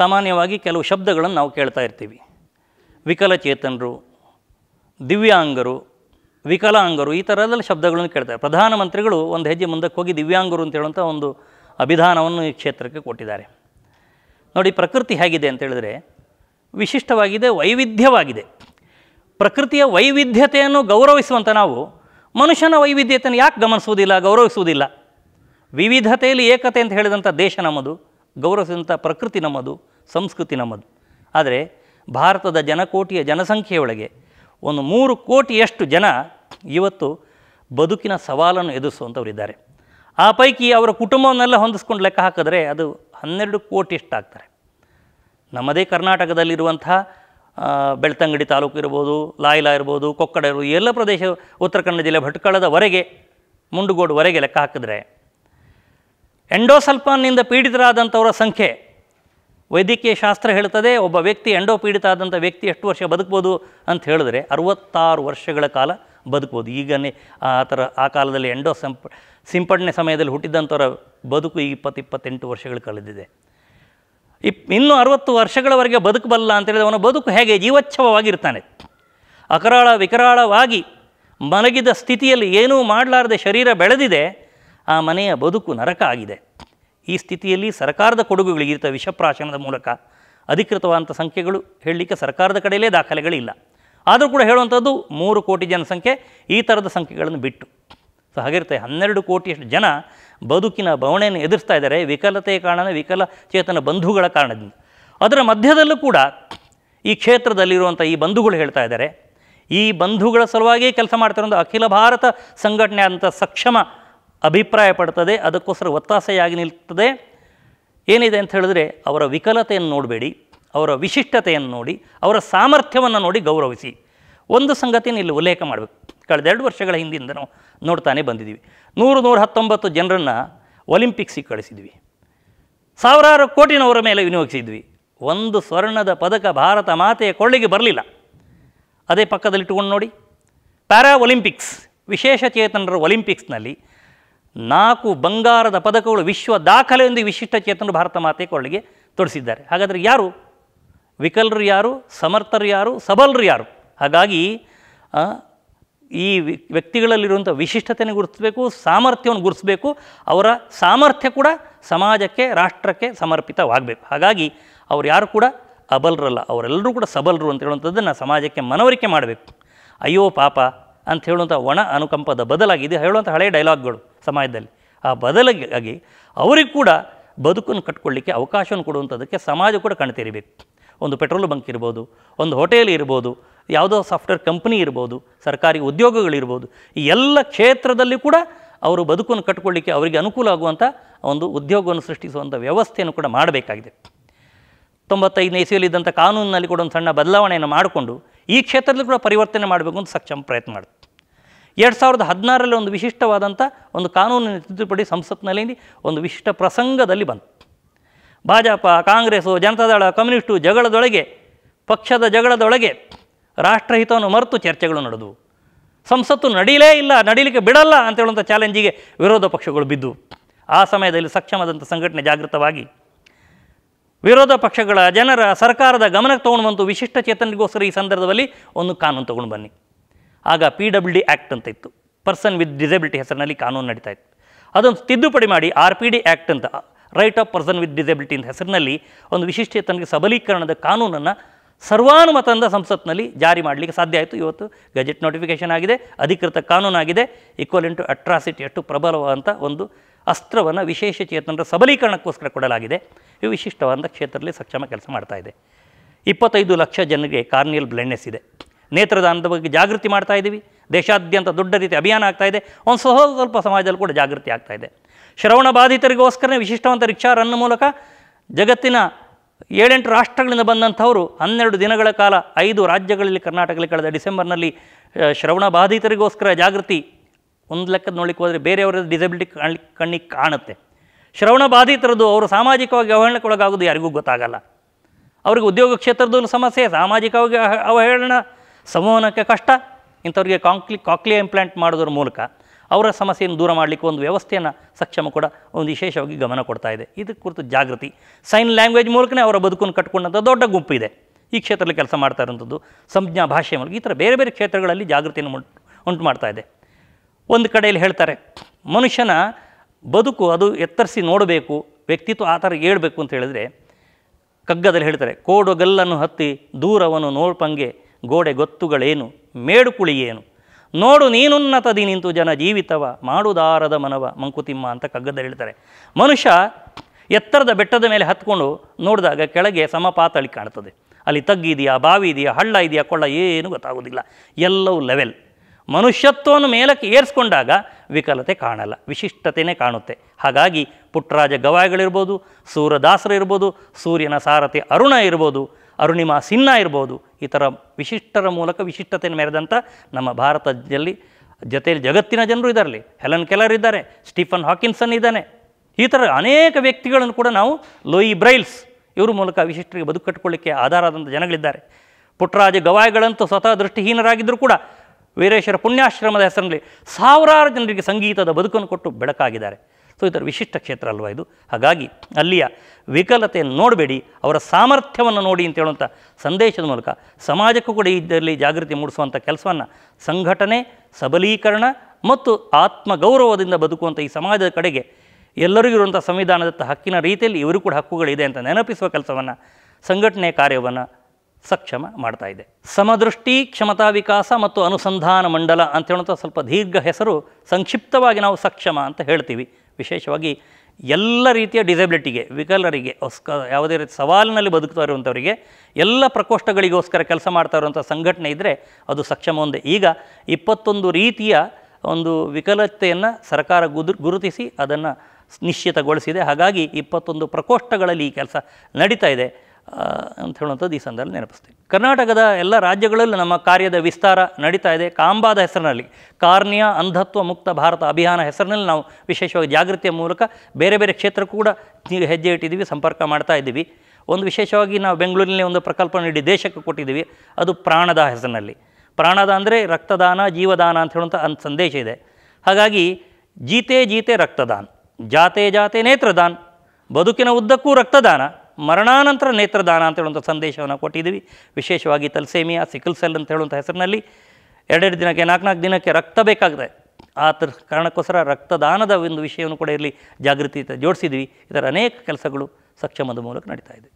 ಸಾಮಾನ್ಯವಾಗಿ ಕೆಲವು ಶಬ್ದಗಳನ್ನು ನಾವು ಕೇಳ್ತಾ ಇರ್ತೀವಿ ವಿಕಲಚೇತನರು ದಿವ್ಯಾಂಗರು ವಿಕಲಾಂಗರು ಈ ಥರದಲ್ಲಿ ಶಬ್ದಗಳನ್ನು ಕೇಳ್ತಾರೆ ಪ್ರಧಾನಮಂತ್ರಿಗಳು ಒಂದು ಹೆಜ್ಜೆ ಮುಂದಕ್ಕೆ ಹೋಗಿ ದಿವ್ಯಾಂಗರು ಅಂತ ಹೇಳುವಂಥ ಒಂದು ಅಭಿಧಾನವನ್ನು ಈ ಕ್ಷೇತ್ರಕ್ಕೆ ಕೊಟ್ಟಿದ್ದಾರೆ ನೋಡಿ ಪ್ರಕೃತಿ ಹೇಗಿದೆ ಅಂತ ಹೇಳಿದರೆ ವಿಶಿಷ್ಟವಾಗಿದೆ ವೈವಿಧ್ಯವಾಗಿದೆ ಪ್ರಕೃತಿಯ ವೈವಿಧ್ಯತೆಯನ್ನು ಗೌರವಿಸುವಂಥ ನಾವು ಮನುಷ್ಯನ ವೈವಿಧ್ಯತೆಯನ್ನು ಯಾಕೆ ಗಮನಿಸುವುದಿಲ್ಲ ಗೌರವಿಸುವುದಿಲ್ಲ ವಿವಿಧತೆಯಲ್ಲಿ ಏಕತೆ ಅಂತ ಹೇಳಿದಂಥ ದೇಶ ನಮ್ಮದು ಗೌರವಿಸಿದಂಥ ಪ್ರಕೃತಿ ನಮ್ಮದು ಸಂಸ್ಕೃತಿ ನಮ್ಮದು ಆದರೆ ಭಾರತದ ಜನಕೋಟಿಯ ಜನಸಂಖ್ಯೆಯೊಳಗೆ ಒಂದು ಮೂರು ಕೋಟಿಯಷ್ಟು ಜನ ಇವತ್ತು ಬದುಕಿನ ಸವಾಲನ್ನು ಎದುರಿಸುವಂಥವರಿದ್ದಾರೆ ಆ ಪೈಕಿ ಅವರ ಕುಟುಂಬವನ್ನೆಲ್ಲ ಹೊಂದಿಸ್ಕೊಂಡು ಲೆಕ್ಕ ಹಾಕಿದ್ರೆ ಅದು ಹನ್ನೆರಡು ಕೋಟಿಯಷ್ಟಾಗ್ತಾರೆ ನಮ್ಮದೇ ಕರ್ನಾಟಕದಲ್ಲಿರುವಂಥ ಬೆಳ್ತಂಗಡಿ ತಾಲೂಕು ಇರ್ಬೋದು ಲಾಯ್ಲ ಇರ್ಬೋದು ಕೊಕ್ಕಡ ಇರ್ಬೋದು ಎಲ್ಲ ಪ್ರದೇಶ ಉತ್ತರ ಕನ್ನಡ ಜಿಲ್ಲೆ ಭಟ್ಕಳದವರೆಗೆ ಮುಂಡುಗೋಡುವರೆಗೆ ಲೆಕ್ಕ ಹಾಕಿದ್ರೆ ಎಂಡೋಸಲ್ಪಾನ್ನಿಂದ ಪೀಡಿತರಾದಂಥವರ ಸಂಖ್ಯೆ ವೈದ್ಯಕೀಯ ಶಾಸ್ತ್ರ ಹೇಳ್ತದೆ ಒಬ್ಬ ವ್ಯಕ್ತಿ ಎಂಡೋ ಆದಂಥ ವ್ಯಕ್ತಿ ಎಷ್ಟು ವರ್ಷ ಬದುಕ್ಬೋದು ಅಂತ ಹೇಳಿದ್ರೆ ಅರುವತ್ತಾರು ವರ್ಷಗಳ ಕಾಲ ಬದುಕ್ಬೋದು ಈಗನೇ ಆ ಥರ ಆ ಕಾಲದಲ್ಲಿ ಎಂಡೋ ಸಂಪ ಸಿಂಪಡಣೆ ಸಮಯದಲ್ಲಿ ಹುಟ್ಟಿದ್ದಂಥವರ ಬದುಕು ಈಗ ಇಪ್ಪತ್ತಿಪ್ಪತ್ತೆಂಟು ಇಪ್ಪತ್ತೆಂಟು ವರ್ಷಗಳು ಕಳೆದಿದೆ ಇಪ್ ಇನ್ನೂ ಅರುವತ್ತು ವರ್ಷಗಳವರೆಗೆ ಬದುಕಬಲ್ಲ ಅಂತೇಳಿದ್ರೆ ಅವನ ಬದುಕು ಹೇಗೆ ಜೀವಚ್ಛವವಾಗಿರ್ತಾನೆ ಅಕರಾಳ ವಿಕರಾಳವಾಗಿ ಮಲಗಿದ ಸ್ಥಿತಿಯಲ್ಲಿ ಏನೂ ಮಾಡಲಾರದೆ ಶರೀರ ಬೆಳೆದಿದೆ ಆ ಮನೆಯ ಬದುಕು ನರಕ ಆಗಿದೆ ಈ ಸ್ಥಿತಿಯಲ್ಲಿ ಸರ್ಕಾರದ ಕೊಡುಗುಗಳಿಗೆ ಇರ್ತವೆ ವಿಷಪ್ರಾಶನದ ಮೂಲಕ ಅಧಿಕೃತವಾದಂಥ ಸಂಖ್ಯೆಗಳು ಹೇಳಲಿಕ್ಕೆ ಸರ್ಕಾರದ ಕಡೆಯಲ್ಲೇ ದಾಖಲೆಗಳಿಲ್ಲ ಆದರೂ ಕೂಡ ಹೇಳುವಂಥದ್ದು ಮೂರು ಕೋಟಿ ಜನಸಂಖ್ಯೆ ಈ ಥರದ ಸಂಖ್ಯೆಗಳನ್ನು ಬಿಟ್ಟು ಸೊ ಹಾಗಿರುತ್ತೆ ಹನ್ನೆರಡು ಕೋಟಿಯಷ್ಟು ಜನ ಬದುಕಿನ ಬವಣೆಯನ್ನು ಎದುರಿಸ್ತಾ ಇದ್ದಾರೆ ವಿಕಲತೆಯ ಕಾರಣ ವಿಕಲಚೇತನ ಬಂಧುಗಳ ಕಾರಣದಿಂದ ಅದರ ಮಧ್ಯದಲ್ಲೂ ಕೂಡ ಈ ಕ್ಷೇತ್ರದಲ್ಲಿರುವಂಥ ಈ ಬಂಧುಗಳು ಹೇಳ್ತಾ ಇದ್ದಾರೆ ಈ ಬಂಧುಗಳ ಸಲುವಾಗಿ ಕೆಲಸ ಮಾಡ್ತಿರೋದು ಅಖಿಲ ಭಾರತ ಸಂಘಟನೆ ಆದಂಥ ಸಕ್ಷಮ ಅಭಿಪ್ರಾಯ ಪಡ್ತದೆ ಅದಕ್ಕೋಸ್ಕರ ಒತ್ತಾಸೆಯಾಗಿ ನಿಲ್ತದೆ ಏನಿದೆ ಅಂತ ಹೇಳಿದ್ರೆ ಅವರ ವಿಕಲತೆಯನ್ನು ನೋಡಬೇಡಿ ಅವರ ವಿಶಿಷ್ಟತೆಯನ್ನು ನೋಡಿ ಅವರ ಸಾಮರ್ಥ್ಯವನ್ನು ನೋಡಿ ಗೌರವಿಸಿ ಒಂದು ಸಂಗತಿಯನ್ನು ಇಲ್ಲಿ ಉಲ್ಲೇಖ ಮಾಡಬೇಕು ಕಳೆದೆರಡು ವರ್ಷಗಳ ಹಿಂದಿಂದ ನಾವು ನೋಡ್ತಾನೆ ಬಂದಿದ್ದೀವಿ ನೂರು ನೂರ ಹತ್ತೊಂಬತ್ತು ಜನರನ್ನು ಒಲಿಂಪಿಕ್ಸಿಗೆ ಕಳಿಸಿದ್ವಿ ಸಾವಿರಾರು ಕೋಟಿನವರ ಮೇಲೆ ವಿನಿಯೋಗಿಸಿದ್ವಿ ಒಂದು ಸ್ವರ್ಣದ ಪದಕ ಭಾರತ ಮಾತೆಯ ಕೊಳ್ಳಿಗೆ ಬರಲಿಲ್ಲ ಅದೇ ಪಕ್ಕದಲ್ಲಿಟ್ಟುಕೊಂಡು ನೋಡಿ ಪ್ಯಾರಾ ಒಲಿಂಪಿಕ್ಸ್ ವಿಶೇಷ ಚೇತನರ ಒಲಿಂಪಿಕ್ಸ್ನಲ್ಲಿ ನಾಲ್ಕು ಬಂಗಾರದ ಪದಕಗಳು ವಿಶ್ವ ದಾಖಲೆ ಎಂದು ವಿಶಿಷ್ಟ ಚೇತನರು ಭಾರತ ಮಾತೆ ಕೊರಳಿಗೆ ತೊಡಿಸಿದ್ದಾರೆ ಹಾಗಾದರೆ ಯಾರು ವಿಕಲರು ಯಾರು ಸಮರ್ಥರು ಯಾರು ಸಬಲರು ಯಾರು ಹಾಗಾಗಿ ಈ ವ್ಯಕ್ತಿಗಳಲ್ಲಿರುವಂಥ ವಿಶಿಷ್ಟತೆಯನ್ನು ಗುರುತಿಸಬೇಕು ಸಾಮರ್ಥ್ಯವನ್ನು ಗುರುತಿಸಬೇಕು ಅವರ ಸಾಮರ್ಥ್ಯ ಕೂಡ ಸಮಾಜಕ್ಕೆ ರಾಷ್ಟ್ರಕ್ಕೆ ಸಮರ್ಪಿತವಾಗಬೇಕು ಹಾಗಾಗಿ ಅವರು ಯಾರು ಕೂಡ ಅಬಲರಲ್ಲ ಅವರೆಲ್ಲರೂ ಕೂಡ ಸಬಲರು ಅಂತ ಹೇಳುವಂಥದ್ದನ್ನು ಸಮಾಜಕ್ಕೆ ಮನವರಿಕೆ ಮಾಡಬೇಕು ಅಯ್ಯೋ ಪಾಪ ಅಂತ ಹೇಳುವಂಥ ಒಣ ಅನುಕಂಪದ ಬದಲಾಗಿ ಇದು ಹೇಳುವಂಥ ಹಳೆಯ ಡೈಲಾಗ್ಗಳು ಸಮಾಜದಲ್ಲಿ ಆ ಬದಲಾಗಿ ಅವರಿಗೆ ಕೂಡ ಬದುಕನ್ನು ಕಟ್ಕೊಳ್ಳಿಕ್ಕೆ ಅವಕಾಶವನ್ನು ಕೊಡುವಂಥದ್ದಕ್ಕೆ ಸಮಾಜ ಕೂಡ ಕಣ್ತೇರಿಬೇಕು ಒಂದು ಪೆಟ್ರೋಲ್ ಬಂಕ್ ಇರ್ಬೋದು ಒಂದು ಹೋಟೆಲ್ ಇರ್ಬೋದು ಯಾವುದೋ ಸಾಫ್ಟ್ವೇರ್ ಕಂಪ್ನಿ ಇರ್ಬೋದು ಸರ್ಕಾರಿ ಉದ್ಯೋಗಗಳಿರ್ಬೋದು ಈ ಎಲ್ಲ ಕ್ಷೇತ್ರದಲ್ಲಿ ಕೂಡ ಅವರು ಬದುಕನ್ನು ಕಟ್ಕೊಳ್ಳಿಕ್ಕೆ ಅವರಿಗೆ ಅನುಕೂಲ ಆಗುವಂಥ ಒಂದು ಉದ್ಯೋಗವನ್ನು ಸೃಷ್ಟಿಸುವಂಥ ವ್ಯವಸ್ಥೆಯನ್ನು ಕೂಡ ಮಾಡಬೇಕಾಗಿದೆ ತೊಂಬತ್ತೈದನೇ ಇಸಿಯಲ್ಲಿದ್ದಂಥ ಕಾನೂನಿನಲ್ಲಿ ಕೂಡ ಒಂದು ಸಣ್ಣ ಬದಲಾವಣೆಯನ್ನು ಮಾಡಿಕೊಂಡು ಈ ಕ್ಷೇತ್ರದಲ್ಲಿ ಕೂಡ ಪರಿವರ್ತನೆ ಮಾಡಬೇಕು ಅಂತ ಸಕ್ಷಮ ಪ್ರಯತ್ನ ಮಾಡುತ್ತೆ ಎರಡು ಸಾವಿರದ ಹದಿನಾರರಲ್ಲಿ ಒಂದು ವಿಶಿಷ್ಟವಾದಂಥ ಒಂದು ಕಾನೂನಿನ ತಿದ್ದುಪಡಿ ಸಂಸತ್ನಲ್ಲಿ ಒಂದು ವಿಶಿಷ್ಟ ಪ್ರಸಂಗದಲ್ಲಿ ಬಂತು ಭಾಜಪ ಕಾಂಗ್ರೆಸ್ಸು ಜನತಾದಳ ಕಮ್ಯುನಿಸ್ಟು ಜಗಳದೊಳಗೆ ಪಕ್ಷದ ಜಗಳದೊಳಗೆ ರಾಷ್ಟ್ರಹಿತವನ್ನು ಮರೆತು ಚರ್ಚೆಗಳು ನಡೆದವು ಸಂಸತ್ತು ನಡೀಲೇ ಇಲ್ಲ ನಡೀಲಿಕ್ಕೆ ಬಿಡಲ್ಲ ಅಂತ ಹೇಳುವಂಥ ಚಾಲೆಂಜಿಗೆ ವಿರೋಧ ಪಕ್ಷಗಳು ಬಿದ್ದವು ಆ ಸಮಯದಲ್ಲಿ ಸಕ್ಷಮದಂಥ ಸಂಘಟನೆ ಜಾಗೃತವಾಗಿ ವಿರೋಧ ಪಕ್ಷಗಳ ಜನರ ಸರ್ಕಾರದ ಗಮನಕ್ಕೆ ತೊಗೊಂಡು ಬಂತು ವಿಶಿಷ್ಟ ಚೇತನಿಗೋಸ್ಕರ ಈ ಸಂದರ್ಭದಲ್ಲಿ ಒಂದು ಕಾನೂನು ತೊಗೊಂಡು ಬನ್ನಿ ಆಗ ಪಿ ಡಬ್ಲ್ಯೂ ಡಿ ಆ್ಯಕ್ಟ್ ಅಂತ ಇತ್ತು ಪರ್ಸನ್ ವಿತ್ ಡಿಸೆಬಿಲಿಟಿ ಹೆಸರಿನಲ್ಲಿ ಕಾನೂನು ನಡೀತಾ ಇತ್ತು ಅದೊಂದು ತಿದ್ದುಪಡಿ ಮಾಡಿ ಆರ್ ಪಿ ಡಿ ಆ್ಯಕ್ಟ್ ಅಂತ right of person with disability ಅಂತ ಹೆಸರಿನಲ್ಲಿ ಒಂದು ವಿಶಿಷ್ಟ ಚೇತನಿಗೆ ಸಬಲೀಕರಣದ ಕಾನೂನನ್ನು ಸರ್ವಾನುಮತದಿಂದ ಸಂಸತ್ನಲ್ಲಿ ಜಾರಿ ಮಾಡಲಿಕ್ಕೆ ಸಾಧ್ಯ ಆಯಿತು ಇವತ್ತು ಗೆಜೆಟ್ ನೋಟಿಫಿಕೇಷನ್ ಆಗಿದೆ ಅಧಿಕೃತ ಕಾನೂನಾಗಿದೆ ಈಕ್ವಲ್ ಇಂಟು ಅಟ್ರಾಸಿಟಿ ಅಷ್ಟು ಪ್ರಬಲವಾದಂಥ ಒಂದು ಅಸ್ತ್ರವನ್ನು ವಿಶೇಷ ಚೇತನರ ಸಬಲೀಕರಣಕ್ಕೋಸ್ಕರ ಕೊಡಲಾಗಿದೆ ಇವು ವಿಶಿಷ್ಟವಾದ ಕ್ಷೇತ್ರದಲ್ಲಿ ಸಕ್ಷಮ ಕೆಲಸ ಮಾಡ್ತಾ ಇದೆ ಇಪ್ಪತ್ತೈದು ಲಕ್ಷ ಜನರಿಗೆ ಕಾರ್ನಿಯಲ್ ಬ್ಲೈಂಡ್ನೆಸ್ ಇದೆ ನೇತ್ರದಾನದ ಬಗ್ಗೆ ಜಾಗೃತಿ ಮಾಡ್ತಾ ಇದ್ದೀವಿ ದೇಶಾದ್ಯಂತ ದೊಡ್ಡ ರೀತಿ ಅಭಿಯಾನ ಆಗ್ತಾಯಿದೆ ಒಂದು ಸಹ ಸ್ವಲ್ಪ ಸಮಾಜದಲ್ಲಿ ಕೂಡ ಜಾಗೃತಿ ಆಗ್ತಾಯಿದೆ ಶ್ರವಣ ಬಾಧಿತರಿಗೋಸ್ಕರನೇ ವಿಶಿಷ್ಟವಂತ ರಿಕ್ಷಾ ರನ್ ಮೂಲಕ ಜಗತ್ತಿನ ಏಳೆಂಟು ರಾಷ್ಟ್ರಗಳಿಂದ ಬಂದಂಥವರು ಹನ್ನೆರಡು ದಿನಗಳ ಕಾಲ ಐದು ರಾಜ್ಯಗಳಲ್ಲಿ ಕರ್ನಾಟಕದಲ್ಲಿ ಕಳೆದ ಡಿಸೆಂಬರ್ನಲ್ಲಿ ಶ್ರವಣ ಬಾಧಿತರಿಗೋಸ್ಕರ ಜಾಗೃತಿ ಒಂದು ಲೆಕ್ಕದ ನೋಡಲಿಕ್ಕೆ ಹೋದರೆ ಬೇರೆಯವರ ಡಿಸಬಿಲಿಟಿ ಕಣ್ಣಿಗೆ ಕಾಣುತ್ತೆ ಶ್ರವಣ ಬಾಧಿತರದ್ದು ಅವರು ಸಾಮಾಜಿಕವಾಗಿ ಅವಹೇಳನಕ್ಕೊಳಗಾಗೋದು ಯಾರಿಗೂ ಗೊತ್ತಾಗಲ್ಲ ಅವ್ರಿಗೆ ಉದ್ಯೋಗ ಕ್ಷೇತ್ರದಲ್ಲೂ ಸಮಸ್ಯೆ ಸಾಮಾಜಿಕವಾಗಿ ಅವಹೇಳನ ಸಂವಹನಕ್ಕೆ ಕಷ್ಟ ಇಂಥವ್ರಿಗೆ ಕಾಂಕ್ಲಿ ಕಾಕ್ಲಿಯಾ ಇಂಪ್ಲಾಂಟ್ ಮಾಡೋದ್ರ ಮೂಲಕ ಅವರ ಸಮಸ್ಯೆಯನ್ನು ದೂರ ಮಾಡಲಿಕ್ಕೆ ಒಂದು ವ್ಯವಸ್ಥೆಯನ್ನು ಸಕ್ಷಮ ಕೂಡ ಒಂದು ವಿಶೇಷವಾಗಿ ಗಮನ ಕೊಡ್ತಾ ಇದೆ ಇದಕ್ಕೆ ಕುರಿತು ಜಾಗೃತಿ ಸೈನ್ ಲ್ಯಾಂಗ್ವೇಜ್ ಮೂಲಕನೇ ಅವರ ಬದುಕನ್ನು ಕಟ್ಕೊಂಡಂಥ ದೊಡ್ಡ ಗುಂಪು ಇದೆ ಈ ಕ್ಷೇತ್ರದಲ್ಲಿ ಕೆಲಸ ಮಾಡ್ತಾ ಇರೋಂಥದ್ದು ಸಂಜ್ಞಾ ಭಾಷೆ ಮೂಲಕ ಈ ಥರ ಬೇರೆ ಬೇರೆ ಕ್ಷೇತ್ರಗಳಲ್ಲಿ ಜಾಗೃತಿಯನ್ನು ಉಂಟು ಮಾಡ್ತಾ ಇದೆ ಒಂದು ಕಡೆಯಲ್ಲಿ ಹೇಳ್ತಾರೆ ಮನುಷ್ಯನ ಬದುಕು ಅದು ಎತ್ತರಿಸಿ ನೋಡಬೇಕು ವ್ಯಕ್ತಿತ್ವ ಆ ಥರ ಹೇಳಬೇಕು ಅಂತ ಹೇಳಿದರೆ ಕಗ್ಗದಲ್ಲಿ ಹೇಳ್ತಾರೆ ಕೋಡುಗಲ್ಲನ್ನು ಹತ್ತಿ ದೂರವನು ನೋಡ್ಪಂಗೆ ಗೋಡೆ ಗೊತ್ತುಗಳೇನು ಮೇಡುಕುಳಿಯೇನು ನೋಡು ನೀನುನ್ನತದಿ ನಿಂತು ಜನ ಜೀವಿತವ ಮಾಡುದಾರದ ಮನವ ಮಂಕುತಿಮ್ಮ ಅಂತ ಕಗ್ಗದಲ್ಲಿ ಹೇಳ್ತಾರೆ ಮನುಷ್ಯ ಎತ್ತರದ ಬೆಟ್ಟದ ಮೇಲೆ ಹತ್ಕೊಂಡು ನೋಡಿದಾಗ ಕೆಳಗೆ ಸಮಪಾತಳಿ ಕಾಣ್ತದೆ ಅಲ್ಲಿ ತಗ್ಗಿದೆಯಾ ಬಾವಿ ಇದೆಯಾ ಹಳ್ಳ ಇದೆಯಾ ಕೊಳ್ಳ ಏನು ಗೊತ್ತಾಗೋದಿಲ್ಲ ಎಲ್ಲವೂ ಲೆವೆಲ್ ಮನುಷ್ಯತ್ವವನ್ನು ಮೇಲಕ್ಕೆ ಏರಿಸ್ಕೊಂಡಾಗ ವಿಕಲತೆ ಕಾಣಲ್ಲ ವಿಶಿಷ್ಟತೆಯೇ ಕಾಣುತ್ತೆ ಹಾಗಾಗಿ ಪುಟ್ಟರಾಜ ಗವಾಯಿಗಳಿರ್ಬೋದು ಸೂರ್ಯದಾಸರು ಇರ್ಬೋದು ಸೂರ್ಯನ ಸಾರಥಿ ಅರುಣ ಇರ್ಬೋದು ಅರುಣಿಮಾ ಸಿನ್ಹ ಇರ್ಬೋದು ಈ ಥರ ವಿಶಿಷ್ಟರ ಮೂಲಕ ವಿಶಿಷ್ಟತೆಯನ್ನು ಮೆರೆದಂಥ ನಮ್ಮ ಭಾರತದಲ್ಲಿ ಜೊತೆಯಲ್ಲಿ ಜಗತ್ತಿನ ಜನರು ಇದರಲ್ಲಿ ಹೆಲನ್ ಕೆಲರ್ ಇದ್ದಾರೆ ಸ್ಟೀಫನ್ ಹಾಕಿನ್ಸನ್ ಇದ್ದಾನೆ ಈ ಥರ ಅನೇಕ ವ್ಯಕ್ತಿಗಳನ್ನು ಕೂಡ ನಾವು ಲೋಯಿ ಬ್ರೈಲ್ಸ್ ಇವ್ರ ಮೂಲಕ ವಿಶಿಷ್ಟರಿಗೆ ಬದುಕು ಕಟ್ಕೊಳ್ಳಿಕ್ಕೆ ಆಧಾರ ಆದಂಥ ಜನಗಳಿದ್ದಾರೆ ಪುಟ್ಟರಾಜ ಗವಾಯಿಗಳಂತೂ ಸ್ವತಃ ದೃಷ್ಟಿಹೀನರಾಗಿದ್ದರೂ ಕೂಡ ವೀರೇಶ್ವರ ಪುಣ್ಯಾಶ್ರಮದ ಹೆಸರಿನಲ್ಲಿ ಸಾವಿರಾರು ಜನರಿಗೆ ಸಂಗೀತದ ಬದುಕನ್ನು ಕೊಟ್ಟು ಬೆಳಕಾಗಿದ್ದಾರೆ ಸೊ ಇದರ ವಿಶಿಷ್ಟ ಕ್ಷೇತ್ರ ಅಲ್ವಾ ಇದು ಹಾಗಾಗಿ ಅಲ್ಲಿಯ ವಿಕಲತೆಯನ್ನು ನೋಡಬೇಡಿ ಅವರ ಸಾಮರ್ಥ್ಯವನ್ನು ನೋಡಿ ಅಂತ ಹೇಳುವಂಥ ಸಂದೇಶದ ಮೂಲಕ ಸಮಾಜಕ್ಕೂ ಕೂಡ ಇದರಲ್ಲಿ ಜಾಗೃತಿ ಮೂಡಿಸುವಂಥ ಕೆಲಸವನ್ನು ಸಂಘಟನೆ ಸಬಲೀಕರಣ ಮತ್ತು ಆತ್ಮಗೌರವದಿಂದ ಬದುಕುವಂಥ ಈ ಸಮಾಜದ ಕಡೆಗೆ ಎಲ್ಲರಿಗೂ ಇರುವಂಥ ಸಂವಿಧಾನದತ್ತ ಹಕ್ಕಿನ ರೀತಿಯಲ್ಲಿ ಇವರು ಕೂಡ ಹಕ್ಕುಗಳಿದೆ ಅಂತ ನೆನಪಿಸುವ ಕೆಲಸವನ್ನು ಸಂಘಟನೆ ಕಾರ್ಯವನ್ನು ಸಕ್ಷಮ ಮಾಡ್ತಾ ಇದೆ ಸಮದೃಷ್ಟಿ ಕ್ಷಮತಾ ವಿಕಾಸ ಮತ್ತು ಅನುಸಂಧಾನ ಮಂಡಲ ಅಂತ ಹೇಳುವಂಥ ಸ್ವಲ್ಪ ದೀರ್ಘ ಹೆಸರು ಸಂಕ್ಷಿಪ್ತವಾಗಿ ನಾವು ಸಕ್ಷಮ ಅಂತ ಹೇಳ್ತೀವಿ ವಿಶೇಷವಾಗಿ ಎಲ್ಲ ರೀತಿಯ ಡಿಸೆಬಿಲಿಟಿಗೆ ವಿಕಲರಿಗೆ ಯಾವುದೇ ರೀತಿ ಸವಾಲಿನಲ್ಲಿ ಬದುಕ್ತಾ ಇರುವಂಥವರಿಗೆ ಎಲ್ಲ ಪ್ರಕೋಷ್ಠಗಳಿಗೋಸ್ಕರ ಕೆಲಸ ಮಾಡ್ತಾ ಇರುವಂಥ ಸಂಘಟನೆ ಇದ್ದರೆ ಅದು ಸಕ್ಷಮ ಒಂದೇ ಈಗ ಇಪ್ಪತ್ತೊಂದು ರೀತಿಯ ಒಂದು ವಿಕಲತೆಯನ್ನು ಸರ್ಕಾರ ಗುದು ಗುರುತಿಸಿ ಅದನ್ನು ನಿಶ್ಚಿತಗೊಳಿಸಿದೆ ಹಾಗಾಗಿ ಇಪ್ಪತ್ತೊಂದು ಪ್ರಕೋಷ್ಠಗಳಲ್ಲಿ ಈ ಕೆಲಸ ನಡೀತಾ ಇದೆ ಅಂತ ಹೇಳುವಂಥದ್ದು ಈ ಸಂದರ್ಭ ನೆನಪಿಸ್ತೀವಿ ಕರ್ನಾಟಕದ ಎಲ್ಲ ರಾಜ್ಯಗಳಲ್ಲೂ ನಮ್ಮ ಕಾರ್ಯದ ವಿಸ್ತಾರ ನಡೀತಾ ಇದೆ ಕಾಂಬಾದ ಹೆಸರಿನಲ್ಲಿ ಕಾರ್ನಿಯಾ ಅಂಧತ್ವ ಮುಕ್ತ ಭಾರತ ಅಭಿಯಾನ ಹೆಸರಿನಲ್ಲಿ ನಾವು ವಿಶೇಷವಾಗಿ ಜಾಗೃತಿಯ ಮೂಲಕ ಬೇರೆ ಬೇರೆ ಕ್ಷೇತ್ರಕ್ಕೂ ಕೂಡ ಹೆಜ್ಜೆ ಇಟ್ಟಿದ್ದೀವಿ ಸಂಪರ್ಕ ಮಾಡ್ತಾ ಇದ್ದೀವಿ ಒಂದು ವಿಶೇಷವಾಗಿ ನಾವು ಬೆಂಗಳೂರಿನಲ್ಲಿ ಒಂದು ಪ್ರಕಲ್ಪ ನೀಡಿ ದೇಶಕ್ಕೆ ಕೊಟ್ಟಿದ್ದೀವಿ ಅದು ಪ್ರಾಣದ ಹೆಸರಿನಲ್ಲಿ ಪ್ರಾಣದ ಅಂದರೆ ರಕ್ತದಾನ ಜೀವದಾನ ಅಂತ ಹೇಳುವಂಥ ಒಂದು ಸಂದೇಶ ಇದೆ ಹಾಗಾಗಿ ಜೀತೆ ಜೀತೆ ರಕ್ತದಾನ ಜಾತೆ ಜಾತೆ ನೇತ್ರದಾನ್ ಬದುಕಿನ ಉದ್ದಕ್ಕೂ ರಕ್ತದಾನ ಮರಣಾನಂತರ ನೇತ್ರದಾನ ಅಂತ ಹೇಳುವಂಥ ಸಂದೇಶವನ್ನು ಕೊಟ್ಟಿದ್ದೀವಿ ವಿಶೇಷವಾಗಿ ತಲ್ಸೇಮಿಯಾ ಸಿಕಲ್ ಸೆಲ್ ಅಂತ ಹೇಳುವಂಥ ಹೆಸರಿನಲ್ಲಿ ಎರಡೆರಡು ದಿನಕ್ಕೆ ನಾಲ್ಕು ನಾಲ್ಕು ದಿನಕ್ಕೆ ರಕ್ತ ಬೇಕಾಗಿದೆ ಆ ಥರ ಕಾರಣಕ್ಕೋಸ್ಕರ ರಕ್ತದಾನದ ಒಂದು ವಿಷಯವನ್ನು ಕೂಡ ಇಲ್ಲಿ ಜಾಗೃತಿ ಜೋಡಿಸಿದ್ವಿ ಇದರ ಅನೇಕ ಕೆಲಸಗಳು ಸಕ್ಷಮದ ಮೂಲಕ ನಡೀತಾ ಇದೆ